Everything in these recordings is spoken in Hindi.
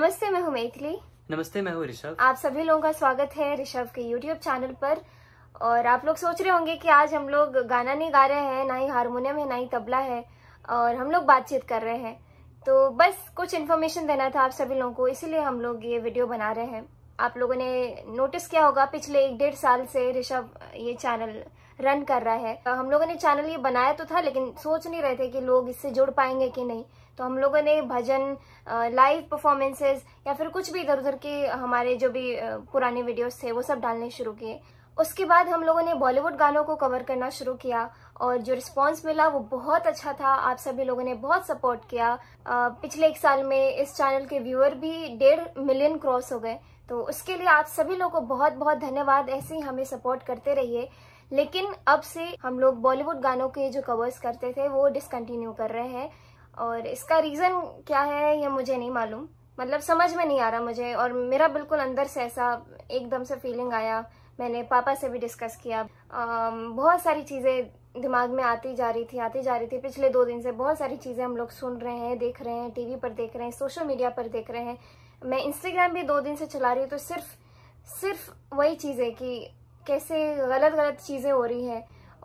नमस्ते मैं हूँ मैथिली नमस्ते मैं हूँ ऋषभ आप सभी लोगों का स्वागत है ऋषभ के यूट्यूब चैनल पर और आप लोग सोच रहे होंगे कि आज हम लोग गाना नहीं गा रहे हैं ना ही हारमोनियम है ना ही तबला है और हम लोग बातचीत कर रहे हैं तो बस कुछ इन्फॉर्मेशन देना था आप सभी लोगों को इसीलिए हम लोग ये वीडियो बना रहे हैं आप लोगों ने नोटिस किया होगा पिछले एक डेढ़ साल से ऋषभ ये चैनल रन कर रहा है तो हम लोगों ने चैनल ये बनाया तो था लेकिन सोच नहीं रहे थे कि लोग इससे जुड़ पाएंगे कि नहीं तो हम लोगों ने भजन लाइव परफॉर्मेंसेस या फिर कुछ भी इधर उधर के हमारे जो भी पुराने वीडियोस थे वो सब डालने शुरू किए उसके बाद हम लोगों ने बॉलीवुड गानों को कवर करना शुरू किया और जो रिस्पांस मिला वो बहुत अच्छा था आप सभी लोगों ने बहुत सपोर्ट किया पिछले एक साल में इस चैनल के व्यूअर भी डेढ़ मिलियन क्रॉस हो गए तो उसके लिए आप सभी लोगों को बहुत बहुत धन्यवाद ऐसे ही हमें सपोर्ट करते रहिए लेकिन अब से हम लोग बॉलीवुड गानों के जो कवर्स करते थे वो डिसकंटिन्यू कर रहे हैं और इसका रीज़न क्या है ये मुझे नहीं मालूम मतलब समझ में नहीं आ रहा मुझे और मेरा बिल्कुल अंदर से ऐसा एकदम से फीलिंग आया मैंने पापा से भी डिस्कस किया बहुत सारी चीज़ें दिमाग में आती जा रही थी आती जा रही थी पिछले दो दिन से बहुत सारी चीज़ें हम लोग सुन रहे हैं देख रहे हैं टीवी पर देख रहे हैं सोशल मीडिया पर देख रहे हैं मैं इंस्टाग्राम भी दो दिन से चला रही हूँ तो सिर्फ सिर्फ वही चीज़ें कि कैसे गलत गलत चीज़ें हो रही हैं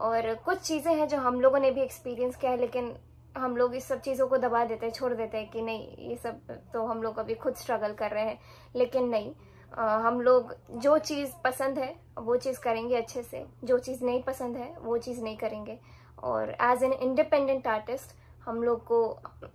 और कुछ चीज़ें हैं जो हम लोगों ने भी एक्सपीरियंस किया है लेकिन हम लोग इस सब चीज़ों को दबा देते हैं छोड़ देते हैं कि नहीं ये सब तो हम लोग अभी खुद स्ट्रगल कर रहे हैं लेकिन नहीं आ, हम लोग जो चीज़ पसंद है वो चीज़ करेंगे अच्छे से जो चीज़ नहीं पसंद है वो चीज़ नहीं करेंगे और एज एन इंडिपेंडेंट आर्टिस्ट हम लोग को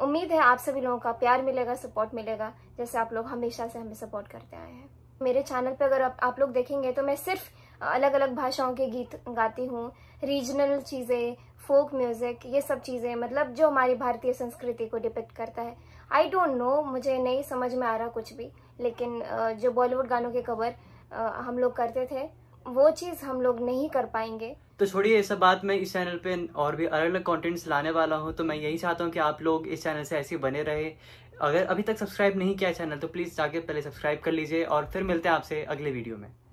उम्मीद है आप सभी लोगों का प्यार मिलेगा सपोर्ट मिलेगा जैसे आप लोग हमेशा से हमें सपोर्ट करते आए हैं मेरे चैनल पे अगर आप, आप लोग देखेंगे तो मैं सिर्फ अलग अलग भाषाओं के गीत गाती हूँ रीजनल चीज़ें फोक म्यूज़िक ये सब चीज़ें मतलब जो हमारी भारतीय संस्कृति को डिपेक्ट करता है आई डोंट नो मुझे नहीं समझ में आ रहा कुछ भी लेकिन जो बॉलीवुड गानों के कवर हम लोग करते थे वो चीज़ हम लोग नहीं कर पाएंगे तो छोड़िए ये सब बात मैं इस चैनल पे और भी अलग अलग कंटेंट्स लाने वाला हूँ तो मैं यही चाहता हूँ कि आप लोग इस चैनल से ऐसे बने रहे अगर अभी तक सब्सक्राइब नहीं किया चैनल तो प्लीज़ जाके पहले सब्सक्राइब कर लीजिए और फिर मिलते हैं आपसे अगले वीडियो में